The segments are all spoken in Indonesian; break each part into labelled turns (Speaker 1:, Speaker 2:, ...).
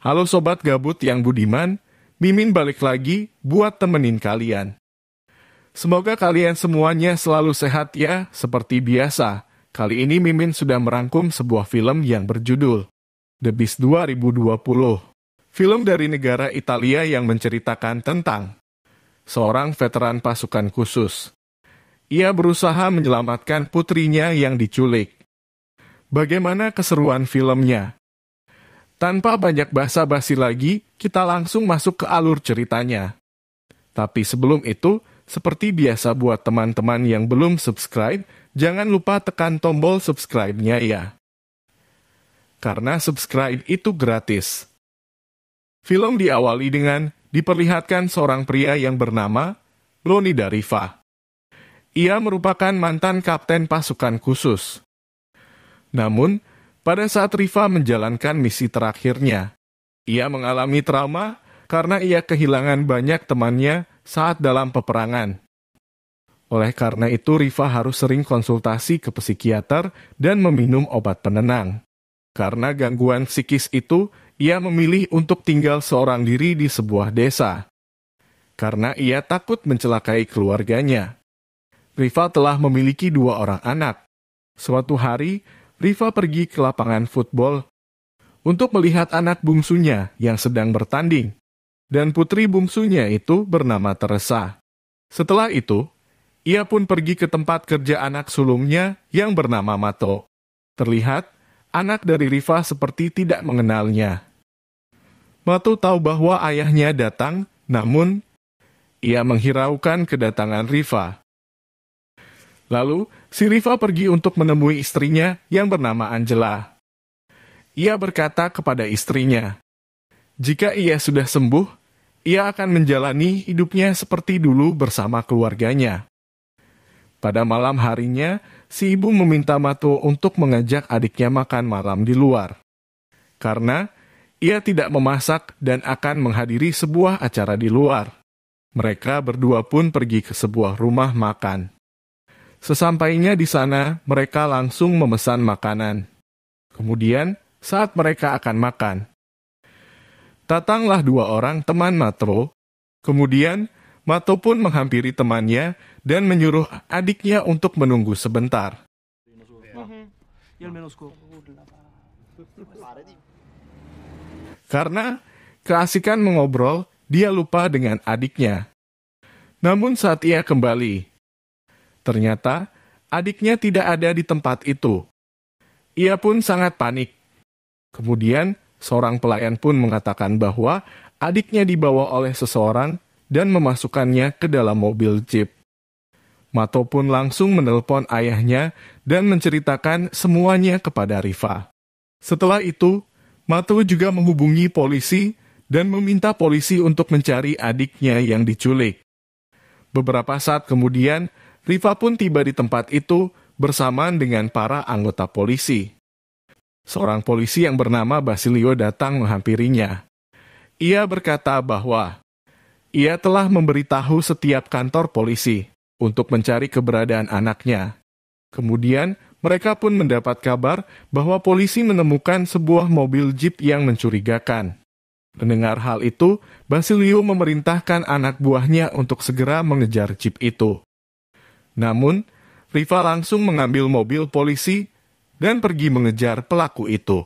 Speaker 1: Halo sobat gabut yang budiman, Mimin balik lagi buat temenin kalian. Semoga kalian semuanya selalu sehat ya, seperti biasa. Kali ini Mimin sudah merangkum sebuah film yang berjudul The Beast 2020. Film dari negara Italia yang menceritakan tentang seorang veteran pasukan khusus. Ia berusaha menyelamatkan putrinya yang diculik. Bagaimana keseruan filmnya? Tanpa banyak basa-basi lagi, kita langsung masuk ke alur ceritanya. Tapi sebelum itu, seperti biasa buat teman-teman yang belum subscribe, jangan lupa tekan tombol subscribe-nya ya. Karena subscribe itu gratis. Film diawali dengan diperlihatkan seorang pria yang bernama Loni Darifa. Ia merupakan mantan kapten pasukan khusus. Namun, pada saat Riva menjalankan misi terakhirnya, ia mengalami trauma karena ia kehilangan banyak temannya saat dalam peperangan. Oleh karena itu, Riva harus sering konsultasi ke psikiater dan meminum obat penenang. Karena gangguan psikis itu, ia memilih untuk tinggal seorang diri di sebuah desa. Karena ia takut mencelakai keluarganya. Riva telah memiliki dua orang anak. Suatu hari, Riva pergi ke lapangan football untuk melihat anak bungsunya yang sedang bertanding, dan putri bungsunya itu bernama Teresa. Setelah itu, ia pun pergi ke tempat kerja anak sulungnya yang bernama Mato. Terlihat, anak dari Riva seperti tidak mengenalnya. Mato tahu bahwa ayahnya datang, namun ia menghiraukan kedatangan Riva. Lalu, si Riva pergi untuk menemui istrinya yang bernama Angela. Ia berkata kepada istrinya, "Jika ia sudah sembuh, ia akan menjalani hidupnya seperti dulu bersama keluarganya." Pada malam harinya, si ibu meminta Mato untuk mengajak adiknya makan malam di luar. Karena ia tidak memasak dan akan menghadiri sebuah acara di luar. Mereka berdua pun pergi ke sebuah rumah makan. Sesampainya di sana, mereka langsung memesan makanan. Kemudian, saat mereka akan makan, datanglah dua orang teman Matro. Kemudian, Matro pun menghampiri temannya dan menyuruh adiknya untuk menunggu sebentar. Karena keasikan mengobrol, dia lupa dengan adiknya. Namun saat ia kembali, Ternyata adiknya tidak ada di tempat itu. Ia pun sangat panik. Kemudian seorang pelayan pun mengatakan bahwa adiknya dibawa oleh seseorang dan memasukkannya ke dalam mobil jeep. Mato pun langsung menelpon ayahnya dan menceritakan semuanya kepada Rifa. Setelah itu, Mato juga menghubungi polisi dan meminta polisi untuk mencari adiknya yang diculik. Beberapa saat kemudian, Riva pun tiba di tempat itu bersamaan dengan para anggota polisi. Seorang polisi yang bernama Basilio datang menghampirinya. Ia berkata bahwa ia telah memberitahu setiap kantor polisi untuk mencari keberadaan anaknya. Kemudian, mereka pun mendapat kabar bahwa polisi menemukan sebuah mobil jeep yang mencurigakan. Mendengar hal itu, Basilio memerintahkan anak buahnya untuk segera mengejar jeep itu. Namun, Riva langsung mengambil mobil polisi dan pergi mengejar pelaku itu.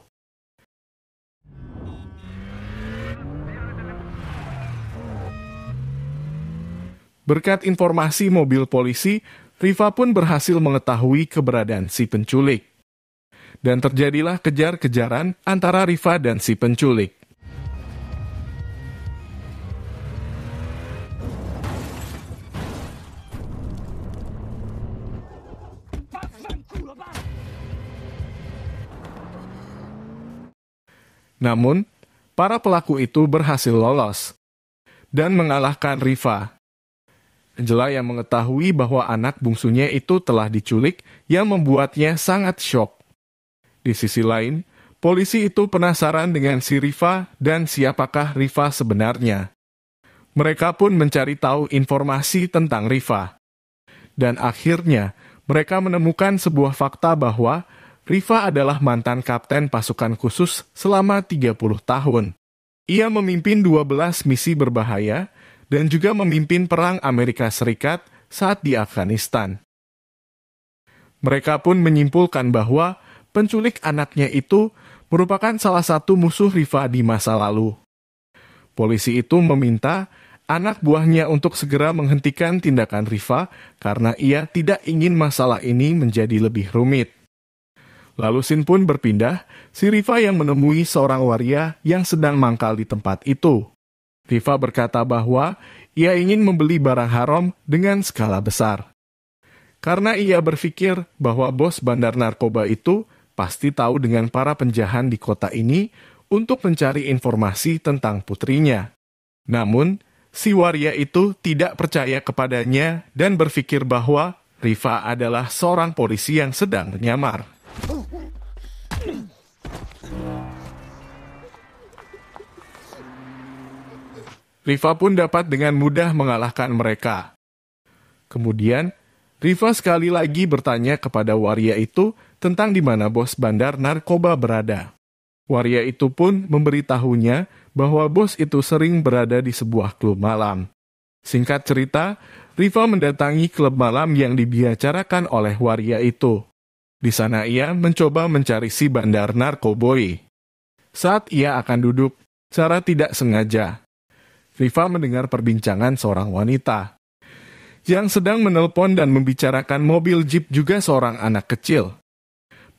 Speaker 1: Berkat informasi mobil polisi, Riva pun berhasil mengetahui keberadaan si penculik. Dan terjadilah kejar-kejaran antara Riva dan si penculik. Namun, para pelaku itu berhasil lolos dan mengalahkan Riva. Angela yang mengetahui bahwa anak bungsunya itu telah diculik yang membuatnya sangat shock. Di sisi lain, polisi itu penasaran dengan si Riva dan siapakah Riva sebenarnya. Mereka pun mencari tahu informasi tentang Riva. Dan akhirnya, mereka menemukan sebuah fakta bahwa Riva adalah mantan kapten pasukan khusus selama 30 tahun. Ia memimpin 12 misi berbahaya dan juga memimpin perang Amerika Serikat saat di Afghanistan. Mereka pun menyimpulkan bahwa penculik anaknya itu merupakan salah satu musuh Riva di masa lalu. Polisi itu meminta anak buahnya untuk segera menghentikan tindakan Riva karena ia tidak ingin masalah ini menjadi lebih rumit. Lalu Sin pun berpindah, si Riva yang menemui seorang waria yang sedang mangkal di tempat itu. Riva berkata bahwa ia ingin membeli barang haram dengan skala besar. Karena ia berpikir bahwa bos bandar narkoba itu pasti tahu dengan para penjahan di kota ini untuk mencari informasi tentang putrinya. Namun, si waria itu tidak percaya kepadanya dan berpikir bahwa Riva adalah seorang polisi yang sedang menyamar. Riva pun dapat dengan mudah mengalahkan mereka. Kemudian, Riva sekali lagi bertanya kepada waria itu tentang di mana bos bandar narkoba berada. Waria itu pun memberitahunya bahwa bos itu sering berada di sebuah klub malam. Singkat cerita, Riva mendatangi klub malam yang dibicarakan oleh waria itu. Di sana ia mencoba mencari si bandar narkoboi. Saat ia akan duduk, secara tidak sengaja Rifa mendengar perbincangan seorang wanita yang sedang menelpon dan membicarakan mobil jeep juga seorang anak kecil.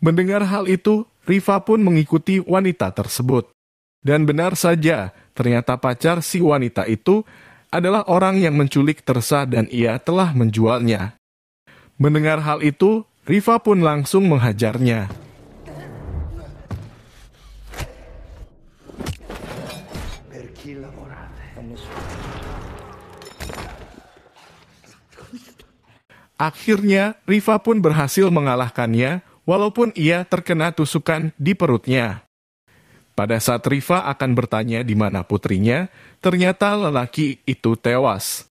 Speaker 1: Mendengar hal itu, Rifa pun mengikuti wanita tersebut. Dan benar saja, ternyata pacar si wanita itu adalah orang yang menculik Tersa dan ia telah menjualnya. Mendengar hal itu, Rifa pun langsung menghajarnya. Akhirnya, Riva pun berhasil mengalahkannya, walaupun ia terkena tusukan di perutnya. Pada saat Riva akan bertanya di mana putrinya, ternyata lelaki itu tewas.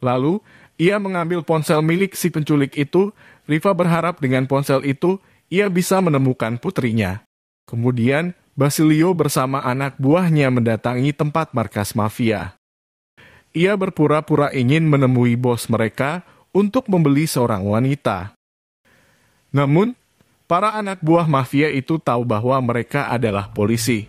Speaker 1: Lalu, ia mengambil ponsel milik si penculik itu. Riva berharap dengan ponsel itu, ia bisa menemukan putrinya. Kemudian, Basilio bersama anak buahnya mendatangi tempat markas mafia. Ia berpura-pura ingin menemui bos mereka untuk membeli seorang wanita. Namun, para anak buah mafia itu tahu bahwa mereka adalah polisi.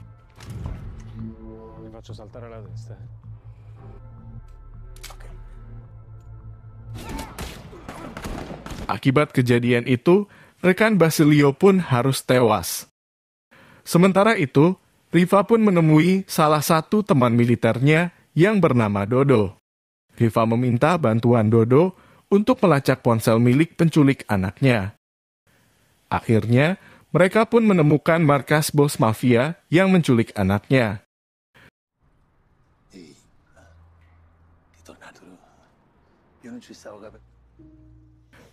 Speaker 1: Akibat kejadian itu, rekan Basilio pun harus tewas. Sementara itu, Riva pun menemui salah satu teman militernya yang bernama Dodo. Riva meminta bantuan Dodo untuk melacak ponsel milik penculik anaknya. Akhirnya, mereka pun menemukan markas bos mafia yang menculik anaknya.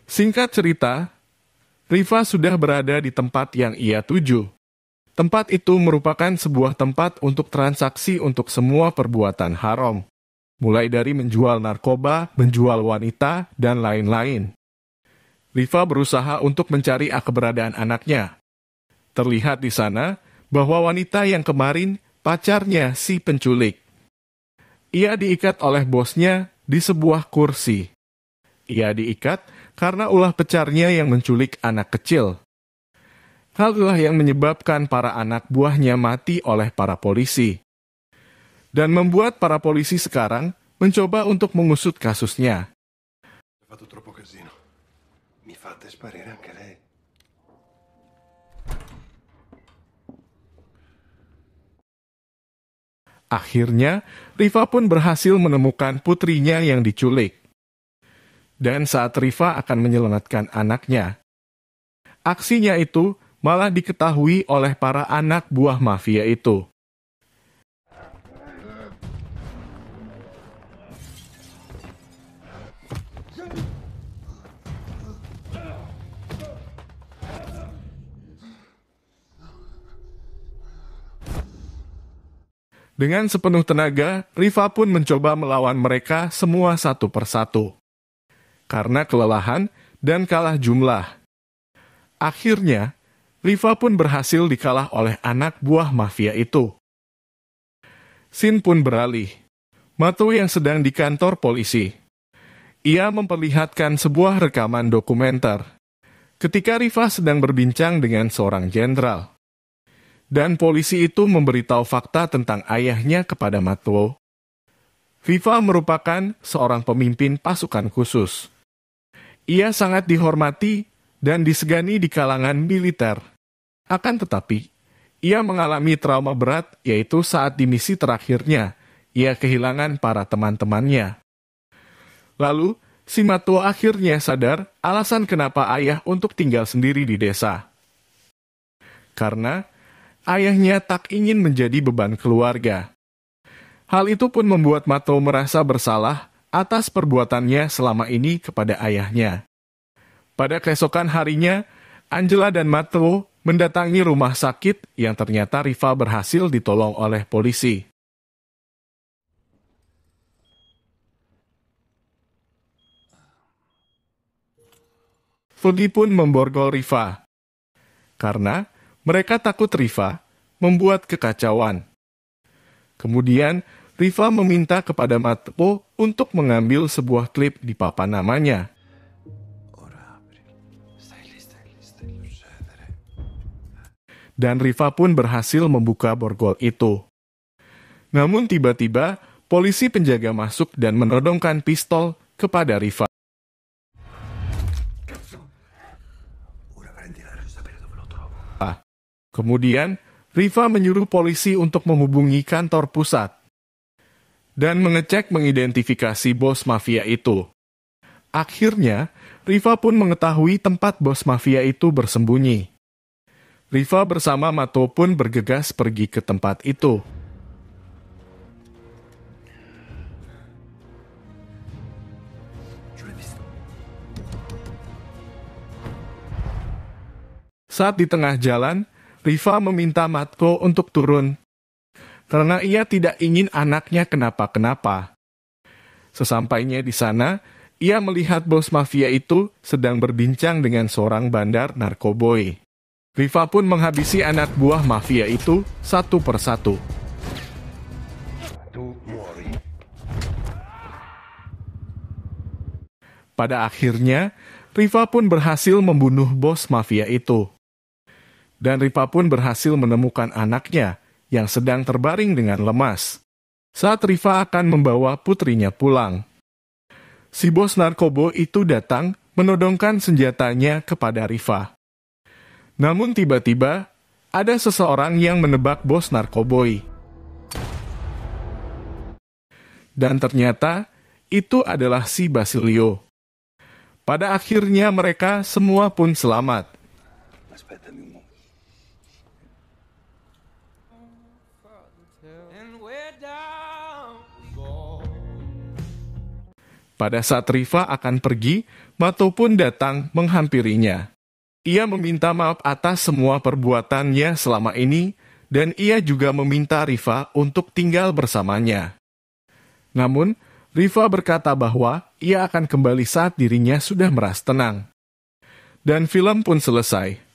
Speaker 1: Singkat cerita, Riva sudah berada di tempat yang ia tuju. Tempat itu merupakan sebuah tempat untuk transaksi untuk semua perbuatan haram mulai dari menjual narkoba, menjual wanita, dan lain-lain. Rifa berusaha untuk mencari keberadaan anaknya. Terlihat di sana bahwa wanita yang kemarin pacarnya si penculik. Ia diikat oleh bosnya di sebuah kursi. Ia diikat karena ulah pecarnya yang menculik anak kecil. Hal itulah yang menyebabkan para anak buahnya mati oleh para polisi dan membuat para polisi sekarang mencoba untuk mengusut kasusnya. Akhirnya, Riva pun berhasil menemukan putrinya yang diculik. Dan saat Riva akan menyelamatkan anaknya, aksinya itu malah diketahui oleh para anak buah mafia itu. Dengan sepenuh tenaga, Riva pun mencoba melawan mereka semua satu persatu. Karena kelelahan dan kalah jumlah. Akhirnya, Riva pun berhasil dikalah oleh anak buah mafia itu. Sin pun beralih. Matu yang sedang di kantor polisi. Ia memperlihatkan sebuah rekaman dokumenter. Ketika Riva sedang berbincang dengan seorang jenderal dan polisi itu memberitahu fakta tentang ayahnya kepada Matwo. Viva merupakan seorang pemimpin pasukan khusus. Ia sangat dihormati dan disegani di kalangan militer. Akan tetapi, ia mengalami trauma berat yaitu saat di misi terakhirnya, ia kehilangan para teman-temannya. Lalu, si Matwo akhirnya sadar alasan kenapa ayah untuk tinggal sendiri di desa. Karena ayahnya tak ingin menjadi beban keluarga. Hal itu pun membuat Mato merasa bersalah atas perbuatannya selama ini kepada ayahnya. Pada keesokan harinya, Angela dan Mato mendatangi rumah sakit yang ternyata Riva berhasil ditolong oleh polisi. Fudi pun memborgol Riva. Karena mereka takut Riva membuat kekacauan. Kemudian, Riva meminta kepada Matpo untuk mengambil sebuah klip di papan namanya. Dan Riva pun berhasil membuka borgol itu. Namun tiba-tiba, polisi penjaga masuk dan menodongkan pistol kepada Riva. Kemudian, Riva menyuruh polisi untuk menghubungi kantor pusat dan mengecek mengidentifikasi bos mafia itu. Akhirnya, Riva pun mengetahui tempat bos mafia itu bersembunyi. Riva bersama Mato pun bergegas pergi ke tempat itu. Saat di tengah jalan, Riva meminta Matko untuk turun karena ia tidak ingin anaknya kenapa-kenapa. Sesampainya di sana, ia melihat bos mafia itu sedang berbincang dengan seorang bandar narkoboy. Riva pun menghabisi anak buah mafia itu satu persatu. Pada akhirnya, Riva pun berhasil membunuh bos mafia itu dan Ripa pun berhasil menemukan anaknya yang sedang terbaring dengan lemas. Saat Rifa akan membawa putrinya pulang. Si bos narkoba itu datang menodongkan senjatanya kepada Rifa. Namun tiba-tiba, ada seseorang yang menebak bos narkoboi. Dan ternyata, itu adalah si Basilio. Pada akhirnya mereka semua pun selamat. pada saat Rifa akan pergi, Mato pun datang menghampirinya. Ia meminta maaf atas semua perbuatannya selama ini, dan ia juga meminta Rifa untuk tinggal bersamanya. Namun, Rifa berkata bahwa ia akan kembali saat dirinya sudah merasa tenang. Dan film pun selesai.